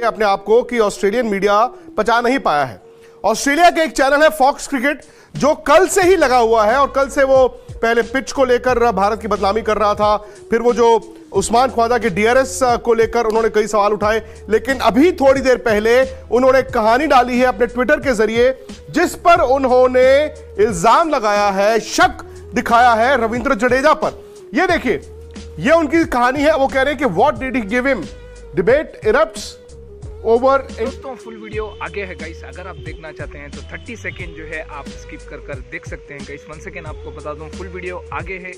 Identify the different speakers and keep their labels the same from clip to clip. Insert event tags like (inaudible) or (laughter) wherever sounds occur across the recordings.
Speaker 1: लिए अपने आप को कि ऑस्ट्रेलियन मीडिया पचा नहीं पाया है ऑस्ट्रेलिया के एक चैनल है फॉक्स क्रिकेट जो कल से ही लगा हुआ है और कल से वो पहले पिच को लेकर भारत की बदनामी कर रहा था फिर वो जो उस्मान ख्वाजा के डीआरएस को लेकर उन्होंने कई सवाल उठाए लेकिन अभी थोड़ी देर पहले उन्होंने कहानी डाली है अपने ट्विटर के जरिए जिस पर उन्होंने इल्जाम लगाया है शक दिखाया है रविंद्र जडेजा पर यह देखिए यह उनकी कहानी है वो कह रहे हैं कि what did he give him debate erupt over दोस्तों फुल वीडियो आगे है गाइस अगर आप देखना चाहते हैं तो 30 सेकेंड जो है आप स्किप कर कर देख सकते हैं गाइस वन सेकेंड आपको बता दूं फुल वीडियो आगे है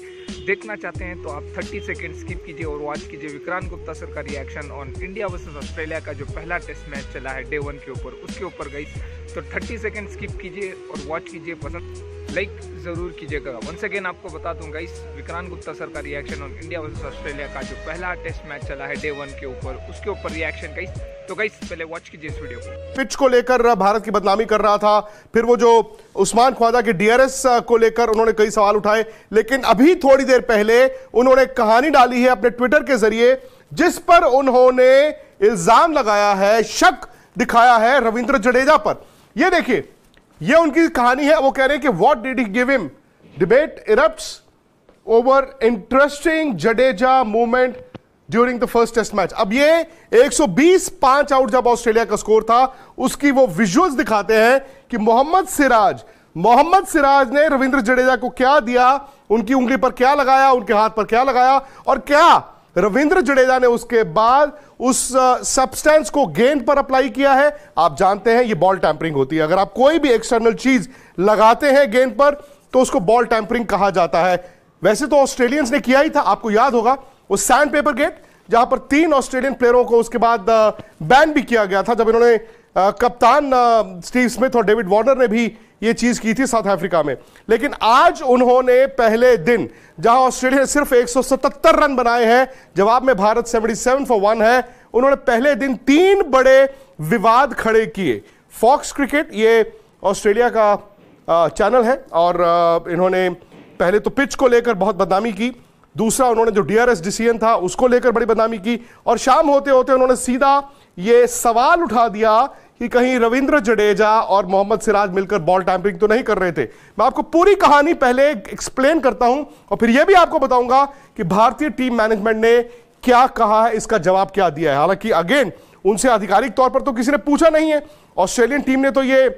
Speaker 1: देखना चाहते हैं तो आप 30 सेकेंड स्किप कीजिए और वॉच कीजिए विक्रांत गुप्ता सर का reaction on India versus Australia का जो पहला टेस्ट मैच चला है डे वन के ऊपर उसके ऊपर गाइस तो थर्टी सेकेंड स्किप कीजिए और वॉच कीजिए पसंद लाइक ज़रूर कीजिएगा वन सेकेंड आपको बता दूंगा इस विक्रांत गुप्ता सर का reaction on India versus Australia का जो पहला टेस्ट मैच चला है डे वन के ऊपर उसके ऊपर रिएक्शन गाइस तो गाइस गाइस पहले वॉच कीजिए इस वीडियो को पिच को लेकर भारत की बदनामी कर रहा था फिर वो जो उस्मान ख्वाजा के डीआरएस को लेकर उन्होंने कई सवाल उठाए लेकिन अभी थोड़ी देर पहले उन्होंने कहानी डाली है अपने ट्विटर के जरिए जिस पर उन्होंने इल्जाम लगाया है शक दिखाया है रविंद्र जडेजा पर यह देखिए यह उनकी कहानी है वो कह रहे हैं कि what did he give him debate erupts over interesting Jadeja movement during the first test match अब ये 120 पांच आउट जब ऑस्ट्रेलिया का स्कोर था उसकी वो विजुअल्स दिखाते हैं कि मोहम्मद सिराज मोहम्मद सिराज ने रविंद्र जडेजा को क्या दिया उनकी उंगली पर क्या लगाया उनके हाथ पर क्या लगाया और क्या रविंद्र जडेजा ने उसके बाद उस सब्सटेंस को गेंद पर अप्लाई किया है आप जानते हैं ये बॉल टैंपरिंग होती है अगर आप कोई भी एक्सटर्नल चीज लगाते हैं गेंद पर तो उसको बॉल टैंपरिंग कहा जाता है वैसे तो ऑस्ट्रेलियंस ने किया ही था आपको याद होगा वो सैंड पेपर गेट जहां पर तीन ऑस्ट्रेलियन प्लेयरों को उसके बाद बैन भी किया गया था जब इन्होंने कप्तान स्टीव स्मिथ और डेविड वार्नर ने भी ये चीज की थी साउथ अफ्रीका में लेकिन आज उन्होंने पहले दिन जहां ऑस्ट्रेलिया ने सिर्फ 177 रन बनाए हैं जवाब में भारत 77 फॉर वन है उन्होंने पहले दिन तीन बड़े विवाद खड़े किए फॉक्स क्रिकेट ये ऑस्ट्रेलिया का चैनल है और इन्होंने पहले तो पिच को लेकर बहुत बदनामी की दूसरा उन्होंने जो डीआरएस डिसीजन था उसको लेकर बड़ी बदनामी की और शाम होते होते उन्होंने सीधा ये सवाल उठा दिया कि कहीं रविंद्र जडेजा और मोहम्मद सिराज मिलकर बॉल टैंपरिंग तो नहीं कर रहे थे मैं आपको पूरी कहानी पहले एक्सप्लेन करता हूं और फिर यह भी आपको बताऊंगा कि भारतीय टीम मैनेजमेंट ने क्या कहा है इसका जवाब क्या दिया है हालांकि अगेन उनसे आधिकारिक तौर पर तो किसी ने पूछा नहीं है ऑस्ट्रेलियन टीम ने तो ये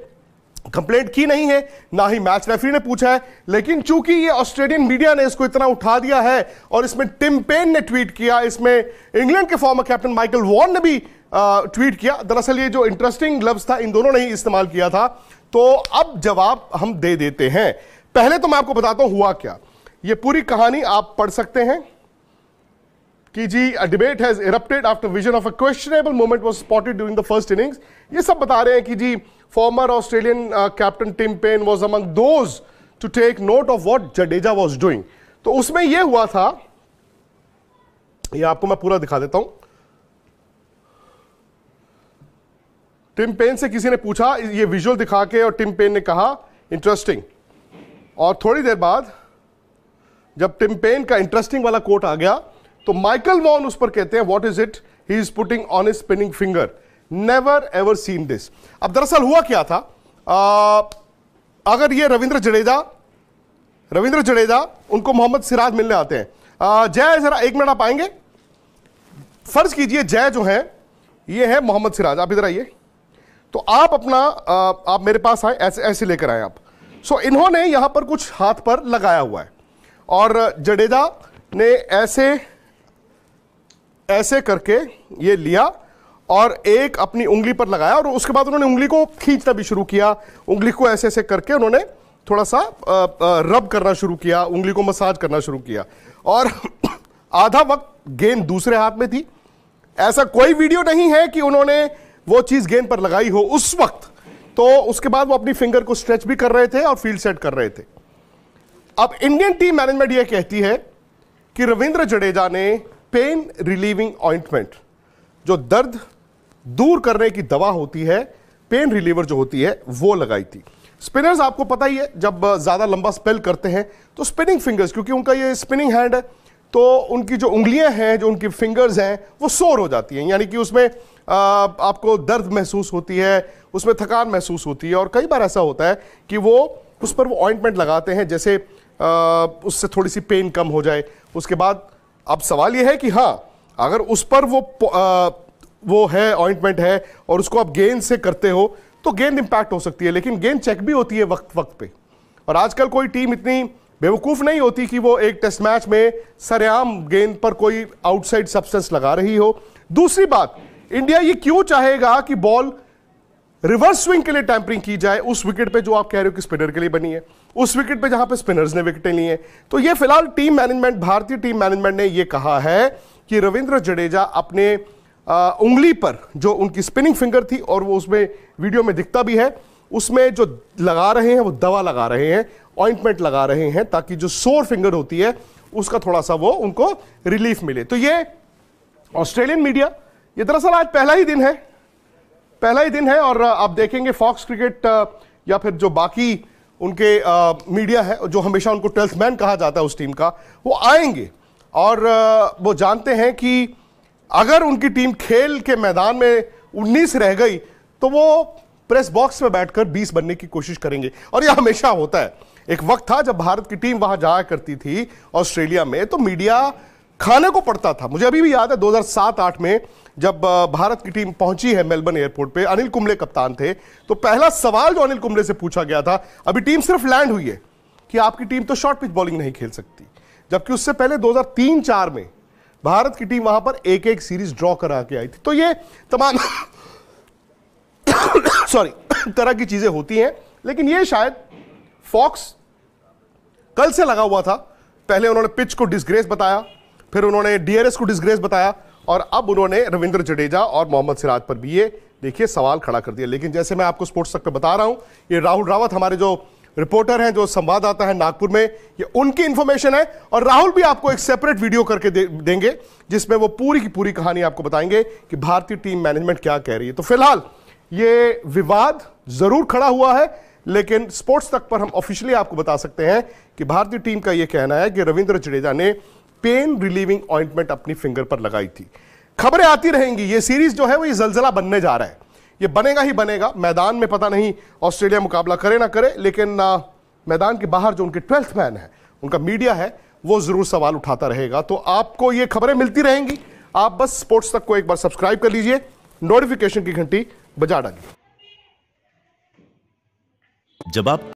Speaker 1: कंप्लेंट की नहीं है ना ही मैच रेफरी ने पूछा है लेकिन चूंकि ये ऑस्ट्रेलियन मीडिया ने इसको इतना उठा दिया है और इसमें टिम पेन ने ट्वीट किया इसमें इंग्लैंड के फॉर्मर कैप्टन माइकल वॉर्न ने भी ट्वीट किया दरअसल ये जो इंटरेस्टिंग लफ्ज था इन दोनों ने ही इस्तेमाल किया था तो अब जवाब हम दे देते हैं पहले तो मैं आपको बताता हूं हुआ क्या ये पूरी कहानी आप पढ़ सकते हैं कि जी debate has erupted after vision of a questionable moment was spotted during the first innings ये सब बता रहे हैं कि जी former Australian uh, captain Tim Payne was among those to take note of what Jadeja was doing. तो उसमें यह हुआ था ये आपको मैं पूरा दिखा देता हूं टिम पेन से किसी ने पूछा ये विजुअल दिखा के और टिम पेन ने कहा इंटरेस्टिंग और थोड़ी देर बाद जब टिम पेन का इंटरेस्टिंग वाला कोट आ गया तो माइकल वॉन उस पर कहते हैं what is it he is putting on his spinning finger never ever seen this अब दरअसल हुआ क्या था आ, अगर ये रविंद्र जडेजा रविंद्र जडेजा उनको मोहम्मद सिराज मिलने आते हैं जय जरा एक मिनट आप आएंगे फर्ज कीजिए जय जो है ये है मोहम्मद सिराज आप इधर आइए तो आप अपना आ, आप मेरे पास आए ऐसे ऐसे लेकर आए आप सो इन्होंने यहां पर कुछ हाथ पर लगाया हुआ है और जडेजा ने ऐसे ऐसे करके ये लिया और एक अपनी उंगली पर लगाया और उसके बाद उन्होंने उंगली को खींचना भी शुरू किया उंगली को ऐसे ऐसे करके उन्होंने थोड़ा सा रब करना शुरू किया उंगली को मसाज करना शुरू किया और (clears throat) आधा वक्त गेंद दूसरे हाथ में थी ऐसा कोई वीडियो नहीं है कि उन्होंने वो चीज़ गेंद पर लगाई हो उस वक्त तो उसके बाद वो अपनी फिंगर को स्ट्रेच भी कर रहे थे और फील्ड सेट कर रहे थे अब इंडियन टीम मैनेजमेंट यह कहती है कि रविंद्र जडेजा ने पेन रिलीविंग ऑइंटमेंट जो दर्द दूर करने की दवा होती है पेन रिलीवर जो होती है वो लगाई थी स्पिनर्स आपको पता ही है जब ज़्यादा लंबा स्पेल करते हैं तो स्पिनिंग फिंगर्स क्योंकि उनका ये स्पिनिंग हैंड है तो उनकी जो उंगलियां हैं जो उनकी फिंगर्स हैं वो सोर हो जाती हैं यानी कि उसमें आ, आपको दर्द महसूस होती है उसमें थकान महसूस होती है और कई बार ऐसा होता है कि वो उस पर वो ऑइंटमेंट लगाते हैं जैसे आ, उससे थोड़ी सी पेन कम हो जाए उसके बाद अब सवाल यह है कि हाँ अगर उस पर वो वो है ऑइंटमेंट है और उसको आप गेंद से करते हो तो गेंद इंपैक्ट हो सकती है लेकिन गेंद चेक भी होती है वक्त वक्त पे और आजकल कोई टीम इतनी बेवकूफ़ नहीं होती कि वो एक टेस्ट मैच में सरेआम गेंद पर कोई आउटसाइड सब्सटेंस लगा रही हो दूसरी बात इंडिया ये क्यों चाहेगा कि बॉल रिवर्स स्विंग के लिए टैंपरिंग की जाए उस विकेट पे जो आप कह रहे हो कि स्पिनर के लिए बनी है उस विकेट पे जहां पे स्पिनर्स ने विकेटें ली हैं तो ये फिलहाल टीम मैनेजमेंट भारतीय टीम मैनेजमेंट ने ये कहा है कि रविंद्र जडेजा अपने आ, उंगली पर जो उनकी स्पिनिंग फिंगर थी और वो उसमें वीडियो में दिखता भी है उसमें जो लगा रहे हैं वो दवा लगा रहे हैं ऑइंटमेंट लगा रहे हैं ताकि जो सोर फिंगर होती है उसका थोड़ा सा वो उनको रिलीफ मिले तो ये ऑस्ट्रेलियन मीडिया ये दरअसल आज पहला ही दिन है पहला ही दिन है और आप देखेंगे फॉक्स क्रिकेट या फिर जो बाकी उनके आ, मीडिया है जो हमेशा उनको ट्वेल्थ मैन कहा जाता है उस टीम का वो आएंगे और आ, वो जानते हैं कि अगर उनकी टीम खेल के मैदान में 19 रह गई तो वो प्रेस बॉक्स में बैठकर 20 बनने की कोशिश करेंगे और यह हमेशा होता है एक वक्त था जब भारत की टीम वहां जाया करती थी ऑस्ट्रेलिया में तो मीडिया खाने को पड़ता था मुझे अभी भी याद है 2007-8 में जब भारत की टीम पहुंची है मेलबर्न एयरपोर्ट पे अनिल कुंबले कप्तान थे तो पहला सवाल जो अनिल कुंबले से पूछा गया था अभी टीम सिर्फ लैंड हुई है कि आपकी टीम तो शॉर्ट पिच बॉलिंग नहीं खेल सकती जबकि उससे पहले 2003-4 में भारत की टीम वहां पर एक एक सीरीज ड्रॉ करा के आई थी तो ये तमाम सॉरी तरह की चीजें होती हैं लेकिन ये शायद फॉक्स कल से लगा हुआ था पहले उन्होंने पिच को डिसग्रेस बताया फिर उन्होंने डीआरएस को डिसग्रेस बताया और अब उन्होंने रविंद्र जडेजा और मोहम्मद सिराज पर भी ये देखिए सवाल खड़ा कर दिया लेकिन जैसे मैं आपको स्पोर्ट्स सेक्टर बता रहा हूं ये राहुल रावत हमारे जो रिपोर्टर हैं जो संवाददाता है नागपुर में ये उनकी इंफॉर्मेशन है और राहुल भी आपको एक सेपरेट वीडियो करके दे, देंगे जिसमें वो पूरी की पूरी कहानी आपको बताएंगे कि भारतीय टीम मैनेजमेंट क्या कह रही है तो फिलहाल ये विवाद जरूर खड़ा हुआ है लेकिन स्पोर्ट्स तक पर हम ऑफिशियली आपको बता सकते हैं कि भारतीय टीम का यह कहना है कि रविंद्र जडेजा ने पेन रिलीविंग ऑइंटमेंट अपनी फिंगर पर लगाई थी खबरें आती रहेंगी ये सीरीज जो है वो ये जलजला बनने जा रहा है ये बनेगा ही बनेगा मैदान में पता नहीं ऑस्ट्रेलिया मुकाबला करे ना करे लेकिन मैदान के बाहर जो उनके ट्वेल्थ मैन है उनका मीडिया है वो ज़रूर सवाल उठाता रहेगा तो आपको ये खबरें मिलती रहेंगी आप बस स्पोर्ट्स तक को एक बार सब्सक्राइब कर लीजिए नोटिफिकेशन की घंटी बजा डालिए जब आप